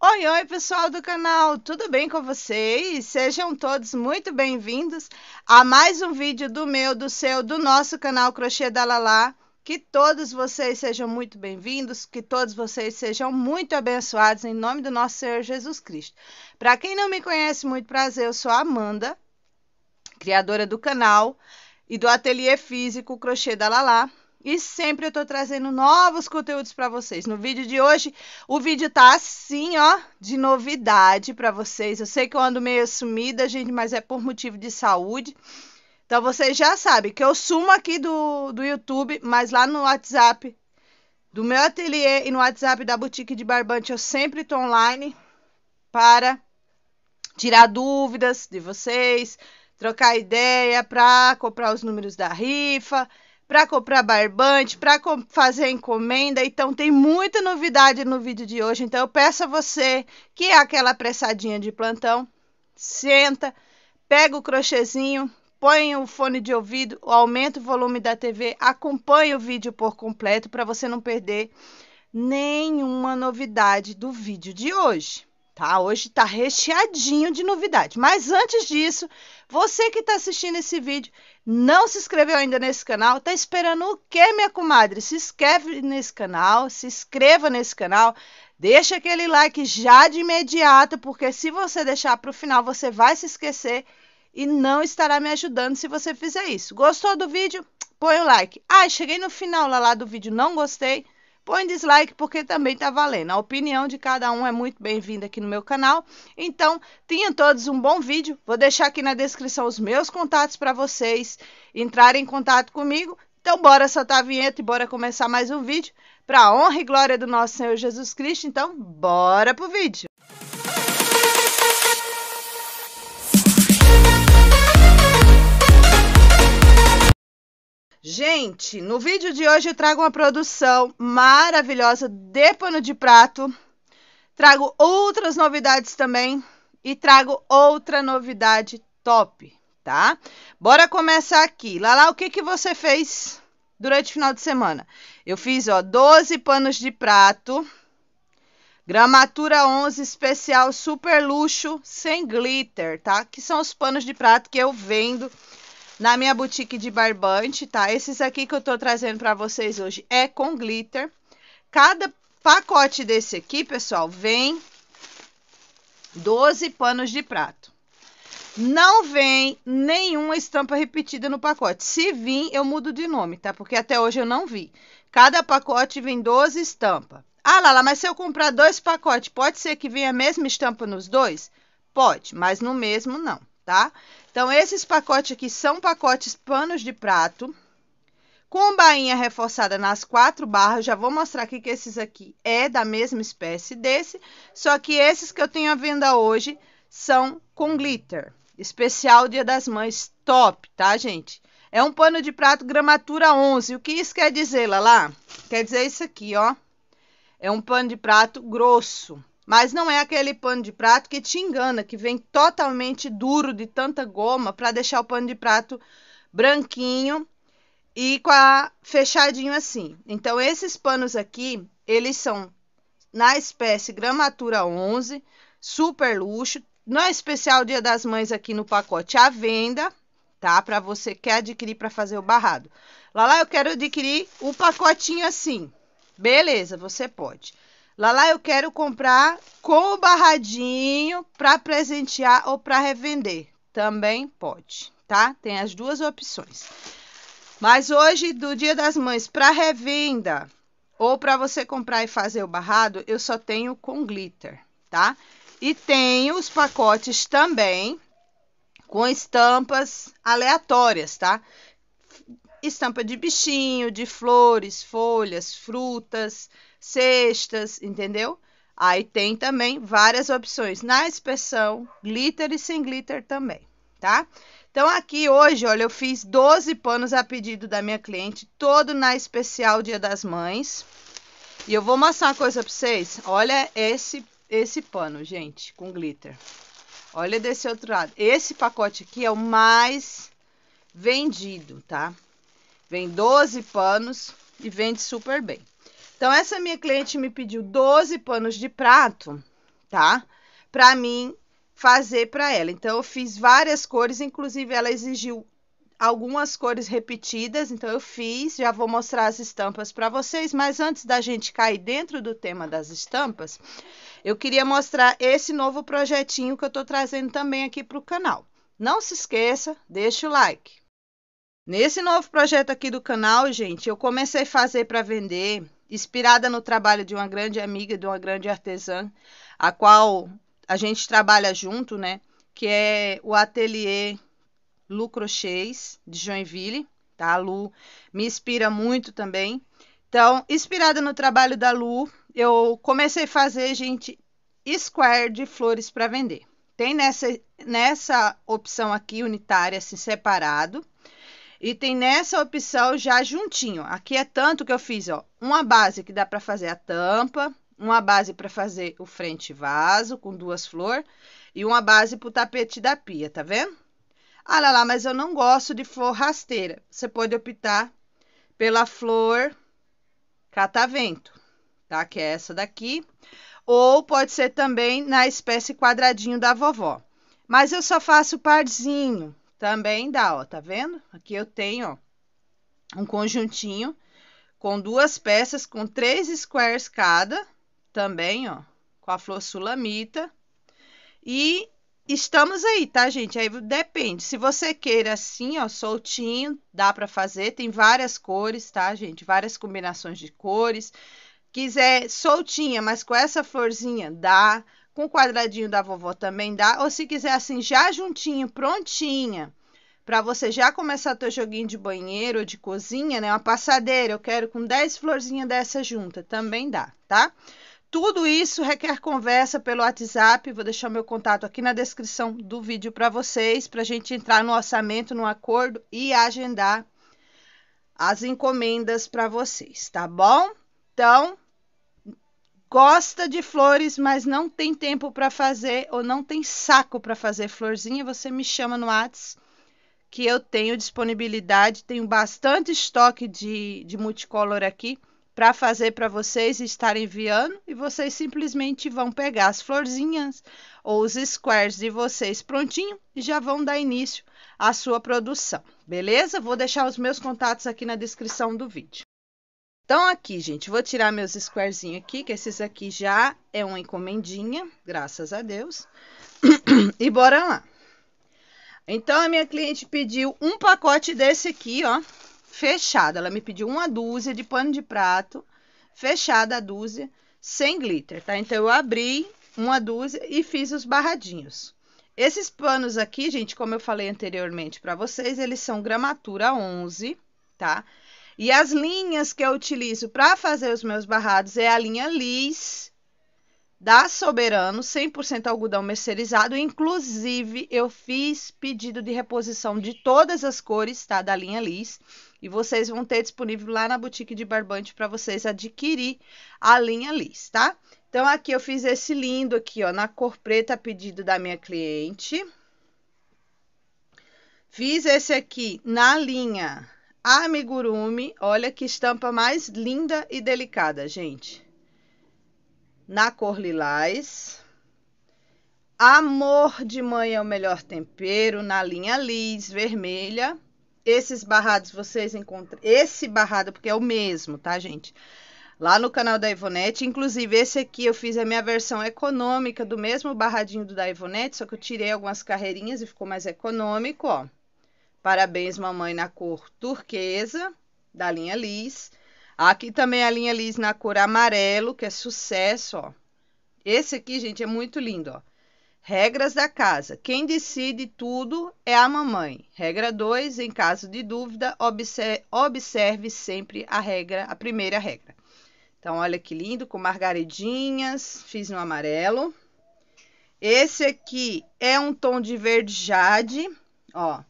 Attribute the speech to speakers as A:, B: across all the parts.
A: Oi, oi, pessoal do canal, tudo bem com vocês? Sejam todos muito bem-vindos a mais um vídeo do meu, do seu, do nosso canal Crochê da Lala. Que todos vocês sejam muito bem-vindos, que todos vocês sejam muito abençoados em nome do nosso Senhor Jesus Cristo. Para quem não me conhece, muito prazer, eu sou a Amanda, criadora do canal e do ateliê físico Crochê da Lala. E sempre eu tô trazendo novos conteúdos para vocês. No vídeo de hoje, o vídeo tá assim, ó, de novidade para vocês. Eu sei que eu ando meio sumida, gente, mas é por motivo de saúde. Então vocês já sabem que eu sumo aqui do, do YouTube, mas lá no WhatsApp do meu ateliê e no WhatsApp da boutique de barbante eu sempre tô online para tirar dúvidas de vocês, trocar ideia para comprar os números da rifa, para comprar barbante, para fazer encomenda. Então tem muita novidade no vídeo de hoje. Então eu peço a você que é aquela apressadinha de plantão, senta, pega o crochêzinho, põe o fone de ouvido, aumenta o volume da TV, acompanha o vídeo por completo para você não perder nenhuma novidade do vídeo de hoje tá? Hoje tá recheadinho de novidade. Mas antes disso, você que está assistindo esse vídeo, não se inscreveu ainda nesse canal, tá esperando o quê, minha comadre? Se inscreve nesse canal, se inscreva nesse canal, deixa aquele like já de imediato, porque se você deixar para o final, você vai se esquecer e não estará me ajudando se você fizer isso. Gostou do vídeo? Põe o like. Ah, cheguei no final lá, lá do vídeo, não gostei põe dislike porque também está valendo. A opinião de cada um é muito bem-vinda aqui no meu canal. Então, tenham todos um bom vídeo. Vou deixar aqui na descrição os meus contatos para vocês entrarem em contato comigo. Então, bora soltar a vinheta e bora começar mais um vídeo para a honra e glória do nosso Senhor Jesus Cristo. Então, bora pro vídeo. Gente, no vídeo de hoje eu trago uma produção maravilhosa de pano de prato. Trago outras novidades também e trago outra novidade top, tá? Bora começar aqui. Lala, o que, que você fez durante o final de semana? Eu fiz, ó, 12 panos de prato, gramatura 11 especial super luxo sem glitter, tá? Que são os panos de prato que eu vendo na minha boutique de barbante, tá? Esses aqui que eu tô trazendo para vocês hoje é com glitter. Cada pacote desse aqui, pessoal, vem 12 panos de prato. Não vem nenhuma estampa repetida no pacote. Se vir, eu mudo de nome, tá? Porque até hoje eu não vi. Cada pacote vem 12 estampas. Ah, Lala, mas se eu comprar dois pacotes, pode ser que venha a mesma estampa nos dois? Pode, mas no mesmo não, tá? Então, esses pacotes aqui são pacotes panos de prato, com bainha reforçada nas quatro barras. Já vou mostrar aqui que esses aqui é da mesma espécie desse, só que esses que eu tenho à venda hoje são com glitter. Especial Dia das Mães, top, tá, gente? É um pano de prato gramatura 11. O que isso quer dizer, Lala? Quer dizer isso aqui, ó. É um pano de prato grosso. Mas não é aquele pano de prato que te engana, que vem totalmente duro de tanta goma para deixar o pano de prato branquinho e com a fechadinho assim. Então esses panos aqui, eles são na espécie gramatura 11, super luxo, Não é especial Dia das Mães aqui no pacote à venda, tá? Para você que adquirir para fazer o barrado. Lá lá eu quero adquirir o pacotinho assim. Beleza, você pode. Lala, eu quero comprar com o barradinho para presentear ou para revender. Também pode, tá? Tem as duas opções. Mas hoje, do Dia das Mães para revenda ou para você comprar e fazer o barrado, eu só tenho com glitter, tá? E tenho os pacotes também com estampas aleatórias, tá? Estampa de bichinho, de flores, folhas, frutas, cestas, entendeu? Aí tem também várias opções na inspeção, glitter e sem glitter também, tá? Então aqui hoje, olha, eu fiz 12 panos a pedido da minha cliente, todo na especial Dia das Mães. E eu vou mostrar uma coisa para vocês. Olha esse esse pano, gente, com glitter. Olha desse outro lado. Esse pacote aqui é o mais vendido, tá? Vem 12 panos e vende super bem. Então, essa minha cliente me pediu 12 panos de prato, tá? Para mim fazer para ela. Então, eu fiz várias cores, inclusive ela exigiu algumas cores repetidas. Então, eu fiz. Já vou mostrar as estampas para vocês. Mas antes da gente cair dentro do tema das estampas, eu queria mostrar esse novo projetinho que eu estou trazendo também aqui para o canal. Não se esqueça, deixa o like. Nesse novo projeto aqui do canal, gente, eu comecei a fazer para vender inspirada no trabalho de uma grande amiga, de uma grande artesã, a qual a gente trabalha junto, né? Que é o ateliê Lu Crochês, de Joinville, tá? A Lu me inspira muito também. Então, inspirada no trabalho da Lu, eu comecei a fazer, gente, square de flores para vender. Tem nessa, nessa opção aqui unitária, assim, separado, e tem nessa opção já juntinho. Aqui é tanto que eu fiz, ó, uma base que dá para fazer a tampa, uma base para fazer o frente vaso com duas flores e uma base para o tapete da pia, tá vendo? Ah lá, lá, mas eu não gosto de flor rasteira. Você pode optar pela flor catavento, tá? Que é essa daqui. Ou pode ser também na espécie quadradinho da vovó. Mas eu só faço parzinho, também dá, ó, tá vendo? Aqui eu tenho, ó, um conjuntinho com duas peças com três squares cada, também, ó, com a flor sulamita. E estamos aí, tá, gente? Aí depende. Se você queira assim, ó, soltinho, dá para fazer. Tem várias cores, tá, gente? Várias combinações de cores. Quiser soltinha, mas com essa florzinha, dá com quadradinho da vovó também dá, ou se quiser assim já juntinho, prontinha, para você já começar teu joguinho de banheiro ou de cozinha, né? Uma passadeira, eu quero com 10 florzinhas dessa junta, também dá, tá? Tudo isso requer conversa pelo WhatsApp. Vou deixar meu contato aqui na descrição do vídeo para vocês, para a gente entrar no orçamento, no acordo e agendar as encomendas para vocês, tá bom? Então, gosta de flores, mas não tem tempo para fazer ou não tem saco para fazer florzinha, você me chama no Whats que eu tenho disponibilidade, tenho bastante estoque de, de multicolor aqui para fazer para vocês estar enviando e vocês simplesmente vão pegar as florzinhas ou os squares de vocês prontinho e já vão dar início à sua produção, beleza? Vou deixar os meus contatos aqui na descrição do vídeo. Então, aqui, gente, vou tirar meus squarezinhos aqui, que esses aqui já é uma encomendinha, graças a Deus. e bora lá. Então, a minha cliente pediu um pacote desse aqui, ó, fechado. Ela me pediu uma dúzia de pano de prato, fechada a dúzia, sem glitter, tá? Então, eu abri uma dúzia e fiz os barradinhos. Esses panos aqui, gente, como eu falei anteriormente para vocês, eles são gramatura 11, Tá? E as linhas que eu utilizo para fazer os meus barrados é a linha Liz da Soberano, 100% algodão mercerizado. Inclusive, eu fiz pedido de reposição de todas as cores, tá? Da linha Liz. E vocês vão ter disponível lá na boutique de barbante para vocês adquirir a linha Liz, tá? Então, aqui eu fiz esse lindo aqui, ó, na cor preta, pedido da minha cliente. Fiz esse aqui na linha amigurumi. Olha que estampa mais linda e delicada, gente. Na cor lilás. Amor de mãe é o melhor tempero, na linha lis, vermelha. Esses barrados vocês encontram. Esse barrado, porque é o mesmo, tá, gente? lá no canal da Ivonete. Inclusive, esse aqui eu fiz a minha versão econômica do mesmo barradinho do da Ivonete, só que eu tirei algumas carreirinhas e ficou mais econômico, ó. Parabéns, mamãe, na cor turquesa, da linha Liz. Aqui também a linha Liz na cor amarelo, que é sucesso, ó. Esse aqui, gente, é muito lindo, ó. Regras da casa. Quem decide tudo é a mamãe. Regra 2, em caso de dúvida, observe, observe sempre a regra, a primeira regra. Então, olha que lindo, com margaridinhas, fiz no amarelo. Esse aqui é um tom de verde jade, ó.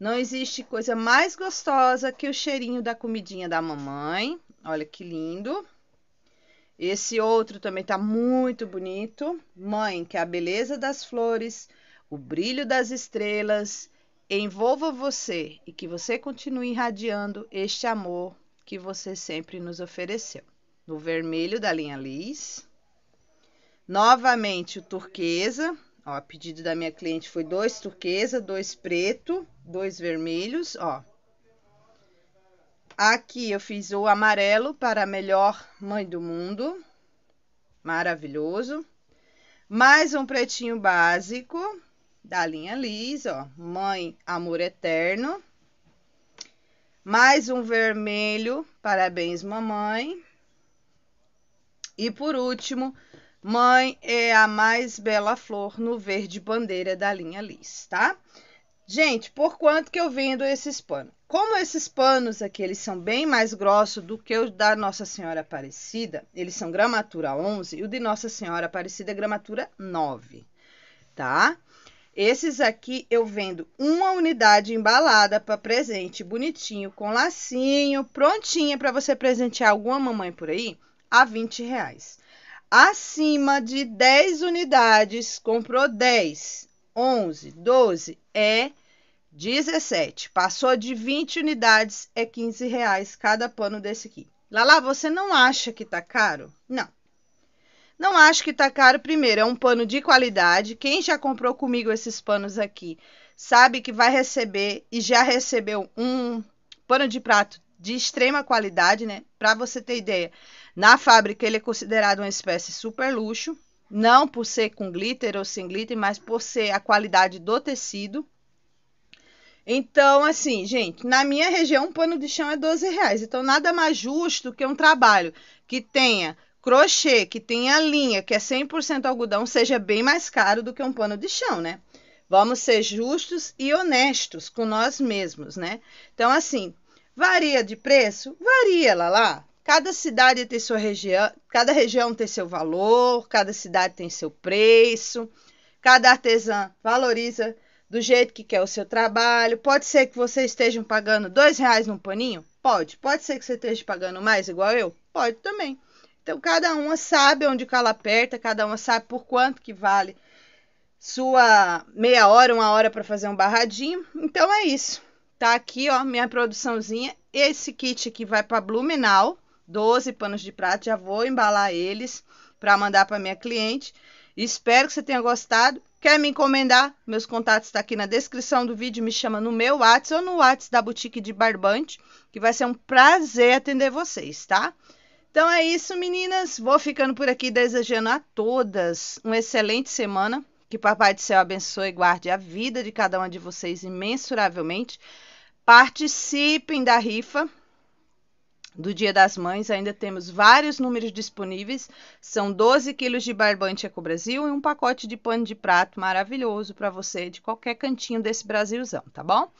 A: Não existe coisa mais gostosa que o cheirinho da comidinha da mamãe. Olha que lindo. Esse outro também tá muito bonito. Mãe, que é a beleza das flores, o brilho das estrelas envolva você e que você continue irradiando este amor que você sempre nos ofereceu. No vermelho da linha Liz. Novamente o turquesa. Ó, a pedido da minha cliente foi dois turquesa, dois preto dois vermelhos, ó. Aqui eu fiz o amarelo para a melhor mãe do mundo. Maravilhoso. Mais um pretinho básico da linha Liz, ó. Mãe, amor eterno. Mais um vermelho, parabéns mamãe. E por último, mãe é a mais bela flor no verde bandeira da linha Liz, tá? Gente, por quanto que eu vendo esses panos? Como esses panos aqui, eles são bem mais grossos do que o da Nossa Senhora Aparecida, eles são gramatura 11 e o de Nossa Senhora Aparecida é gramatura 9, tá? Esses aqui eu vendo uma unidade embalada para presente, bonitinho, com lacinho, prontinha para você presentear alguma mamãe por aí, a 20 reais. Acima de 10 unidades, comprou 10, 11, 12, é 17. Passou de 20 unidades, é 15 reais cada pano desse aqui. Lala, você não acha que tá caro? Não. Não acho que tá caro, primeiro, é um pano de qualidade. Quem já comprou comigo esses panos aqui sabe que vai receber e já recebeu um pano de prato de extrema qualidade, né? Para você ter ideia, na fábrica ele é considerado uma espécie super luxo, não por ser com glitter ou sem glitter, mas por ser a qualidade do tecido. Então, assim, gente, na minha região, um pano de chão é 12 reais. Então, nada mais justo que um trabalho que tenha crochê, que tenha linha, que é 100% algodão, seja bem mais caro do que um pano de chão, né? Vamos ser justos e honestos com nós mesmos, né? Então, assim, varia de preço? Varia, lá lá. Cada cidade tem sua região, cada região tem seu valor, cada cidade tem seu preço, cada artesã valoriza do jeito que quer o seu trabalho. Pode ser que vocês estejam pagando dois reais num paninho? Pode. Pode ser que você esteja pagando mais, igual eu? Pode também. Então, cada uma sabe onde cala a aperta, cada uma sabe por quanto que vale sua meia hora, uma hora para fazer um barradinho. Então, é isso. Tá aqui, ó, minha produçãozinha. Esse kit aqui vai para Blumenau, 12 panos de prata. Já vou embalar eles para mandar para minha cliente. Espero que você tenha gostado. Quer me encomendar? Meus contatos estão tá aqui na descrição do vídeo. Me chama no meu WhatsApp ou no WhatsApp da Boutique de Barbante, que vai ser um prazer atender vocês, tá? Então é isso, meninas. Vou ficando por aqui desejando a todas uma excelente semana. Que Papai do Céu abençoe e guarde a vida de cada uma de vocês imensuravelmente. Participem da rifa, do Dia das Mães, ainda temos vários números disponíveis. São 12 quilos de barbante Eco Brasil e um pacote de pano de prato maravilhoso para você de qualquer cantinho desse Brasilzão, tá bom?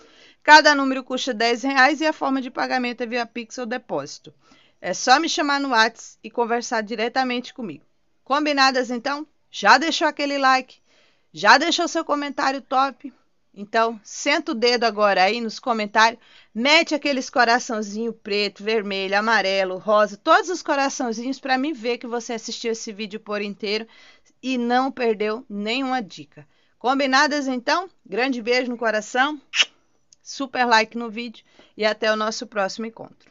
A: Cada número custa 10 reais e a forma de pagamento é via Pix ou depósito. É só me chamar no Whats e conversar diretamente comigo. Combinadas então? Já deixou aquele like? Já deixou seu comentário top? Então, senta o dedo agora aí nos comentários, mete aqueles coraçãozinho preto, vermelho, amarelo, rosa, todos os coraçãozinhos para mim ver que você assistiu esse vídeo por inteiro e não perdeu nenhuma dica. Combinadas então? Grande beijo no coração, super like no vídeo e até o nosso próximo encontro.